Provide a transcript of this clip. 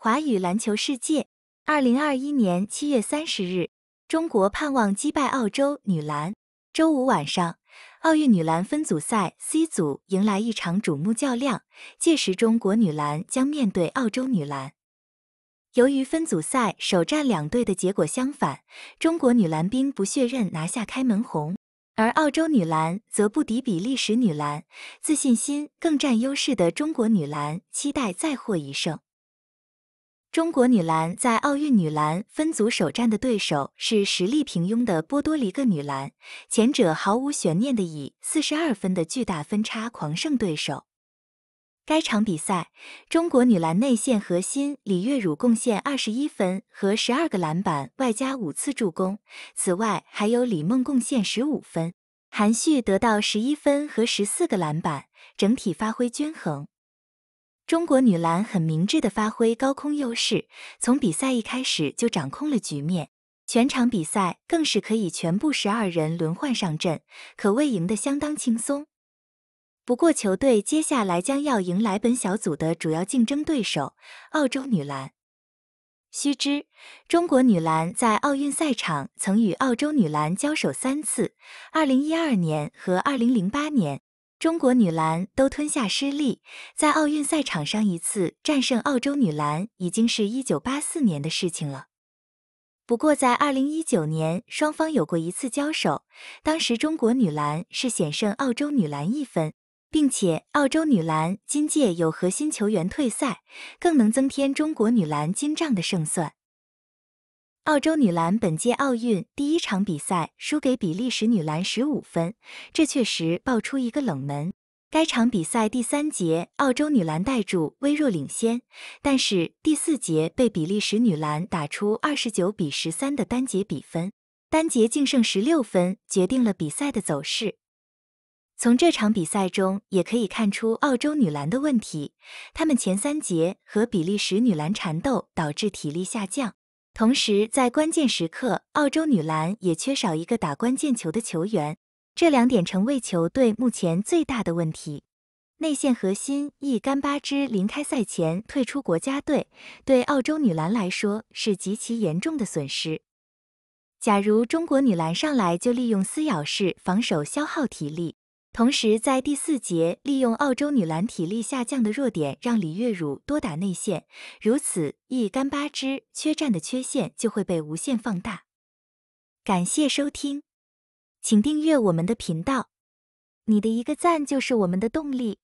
华语篮球世界，二零二一年七月三十日，中国盼望击败澳洲女篮。周五晚上，奥运女篮分组赛 C 组迎来一场瞩目较量，届时中国女篮将面对澳洲女篮。由于分组赛首战两队的结果相反，中国女篮兵不血刃拿下开门红，而澳洲女篮则不敌比利时女篮，自信心更占优势的中国女篮期待再获一胜。中国女篮在奥运女篮分组首战的对手是实力平庸的波多黎各女篮，前者毫无悬念的以四十二分的巨大分差狂胜对手。该场比赛，中国女篮内线核心李月汝贡献二十一分和十二个篮板，外加五次助攻。此外，还有李梦贡献十五分，韩旭得到十一分和十四个篮板，整体发挥均衡。中国女篮很明智的发挥高空优势，从比赛一开始就掌控了局面，全场比赛更是可以全部十二人轮换上阵，可谓赢得相当轻松。不过，球队接下来将要迎来本小组的主要竞争对手——澳洲女篮。须知，中国女篮在奥运赛场曾与澳洲女篮交手三次，二零一二年和二零零八年。中国女篮都吞下失利，在奥运赛场上一次战胜澳洲女篮已经是一九八四年的事情了。不过在二零一九年，双方有过一次交手，当时中国女篮是险胜澳洲女篮一分，并且澳洲女篮今届有核心球员退赛，更能增添中国女篮金仗的胜算。澳洲女篮本届奥运第一场比赛输给比利时女篮十五分，这确实爆出一个冷门。该场比赛第三节澳洲女篮带住微弱领先，但是第四节被比利时女篮打出二十九比十三的单节比分，单节净胜十六分，决定了比赛的走势。从这场比赛中也可以看出澳洲女篮的问题，她们前三节和比利时女篮缠斗，导致体力下降。同时，在关键时刻，澳洲女篮也缺少一个打关键球的球员，这两点成为球队目前最大的问题。内线核心易干巴之临开赛前退出国家队，对澳洲女篮来说是极其严重的损失。假如中国女篮上来就利用撕咬式防守消耗体力。同时，在第四节利用澳洲女篮体力下降的弱点，让李月汝多打内线，如此一干巴之缺战的缺陷就会被无限放大。感谢收听，请订阅我们的频道，你的一个赞就是我们的动力。